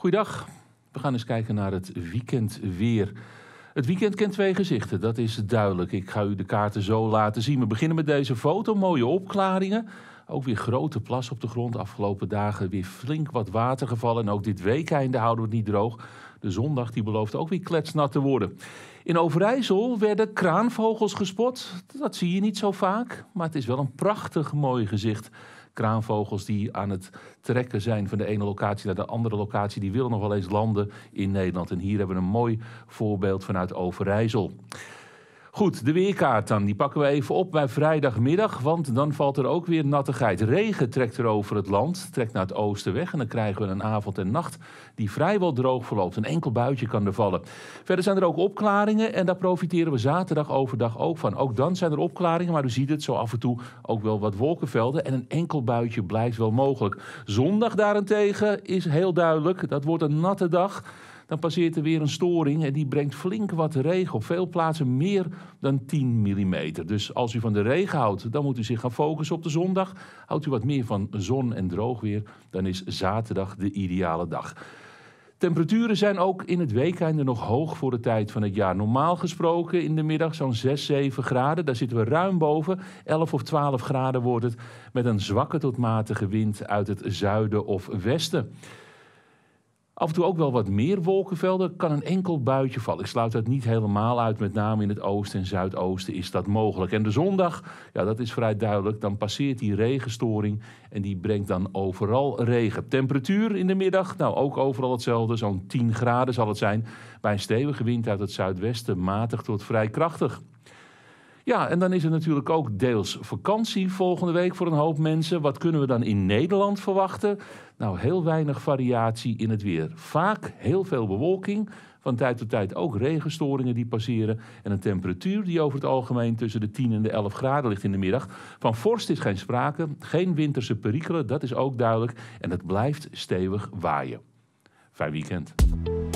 Goeiedag. We gaan eens kijken naar het weekend weer. Het weekend kent twee gezichten, dat is duidelijk. Ik ga u de kaarten zo laten zien. We beginnen met deze foto. Mooie opklaringen. Ook weer grote plas op de grond. Afgelopen dagen weer flink wat water gevallen. En ook dit weekende houden we het niet droog. De zondag die belooft ook weer kletsnat te worden. In Overijssel werden kraanvogels gespot. Dat zie je niet zo vaak, maar het is wel een prachtig mooi gezicht kraanvogels die aan het trekken zijn van de ene locatie naar de andere locatie. Die willen nog wel eens landen in Nederland. En hier hebben we een mooi voorbeeld vanuit Overijssel. Goed, de weerkaart dan. Die pakken we even op bij vrijdagmiddag. Want dan valt er ook weer nattigheid. Regen trekt er over het land, trekt naar het oosten weg. En dan krijgen we een avond en nacht die vrijwel droog verloopt. Een enkel buitje kan er vallen. Verder zijn er ook opklaringen. En daar profiteren we zaterdag overdag ook van. Ook dan zijn er opklaringen. Maar u ziet het zo af en toe ook wel wat wolkenvelden. En een enkel buitje blijft wel mogelijk. Zondag daarentegen is heel duidelijk. Dat wordt een natte dag dan passeert er weer een storing en die brengt flink wat regen. Op veel plaatsen meer dan 10 mm. Dus als u van de regen houdt, dan moet u zich gaan focussen op de zondag. Houdt u wat meer van zon en droog weer, dan is zaterdag de ideale dag. Temperaturen zijn ook in het weekende nog hoog voor de tijd van het jaar. Normaal gesproken in de middag zo'n 6, 7 graden. Daar zitten we ruim boven. 11 of 12 graden wordt het met een zwakke tot matige wind uit het zuiden of westen. Af en toe ook wel wat meer wolkenvelden. Kan een enkel buitje vallen. Ik sluit dat niet helemaal uit. Met name in het oosten en zuidoosten is dat mogelijk. En de zondag, ja, dat is vrij duidelijk. Dan passeert die regenstoring. En die brengt dan overal regen. Temperatuur in de middag, nou ook overal hetzelfde. Zo'n 10 graden zal het zijn. Bij een stevige wind uit het zuidwesten, matig tot vrij krachtig. Ja, en dan is er natuurlijk ook deels vakantie volgende week voor een hoop mensen. Wat kunnen we dan in Nederland verwachten? Nou, heel weinig variatie in het weer. Vaak heel veel bewolking. Van tijd tot tijd ook regenstoringen die passeren. En een temperatuur die over het algemeen tussen de 10 en de 11 graden ligt in de middag. Van vorst is geen sprake. Geen winterse perikelen, dat is ook duidelijk. En het blijft stevig waaien. Fijn weekend.